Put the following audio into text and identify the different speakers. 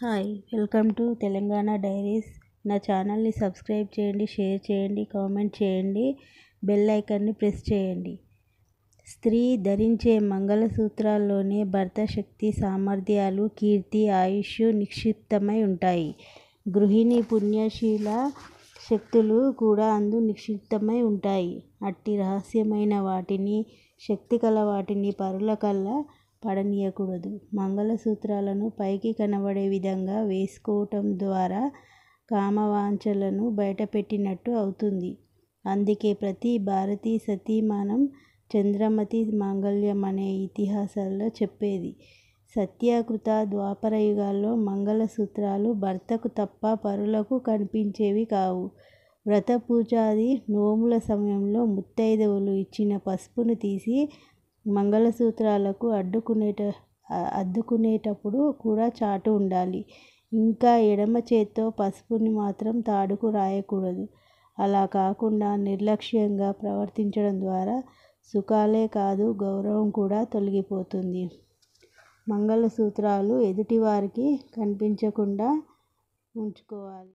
Speaker 1: hi welcome to Telangana diaries నా ఛానల్ని subscribe చేయండి షేర్ చేయండి కామెంట్ చేయండి బెల్ ఐకాన్ని ప్రెస్ చేయండి స్త్రీ ధరించే మంగళసూత్రాల్లోనే భర్త శక్తి సామర్థ్యాలు కీర్తి ఆయుష్ నిక్షిప్తమై ఉంటాయి గృహిణి పుణ్యశీల శక్తులు కూడా అందు నిక్షిప్తమై ఉంటాయి అట్టి రహస్యమైన వాటిని శక్తి కల వాటిని పరుల కల్లా పడనీయకూడదు మంగళసూత్రాలను పైకి కనబడే విధంగా వేసుకోవటం ద్వారా కామవాంఛలను బయటపెట్టినట్టు అవుతుంది అందుకే ప్రతి భారతీయ సతీమానం చంద్రమతి మాంగళ్యం అనే ఇతిహాసాల్లో చెప్పేది సత్యాకృత ద్వాపర యుగాల్లో మంగళసూత్రాలు భర్తకు తప్ప పరులకు కనిపించేవి కావు వ్రత పూజాది నోముల సమయంలో ముత్తైదవులు ఇచ్చిన పసుపును తీసి మంగళసూత్రాలకు అడ్డుకునేట అద్దుకునేటప్పుడు కూడా చాటు ఉండాలి ఇంకా ఎడమ చేత్తో పసుపుని మాత్రం తాడుకు రాయకూడదు అలా కాకుండా నిర్లక్ష్యంగా ప్రవర్తించడం ద్వారా సుఖాలే కాదు గౌరవం కూడా తొలగిపోతుంది మంగళసూత్రాలు ఎదుటివారికి కనిపించకుండా ఉంచుకోవాలి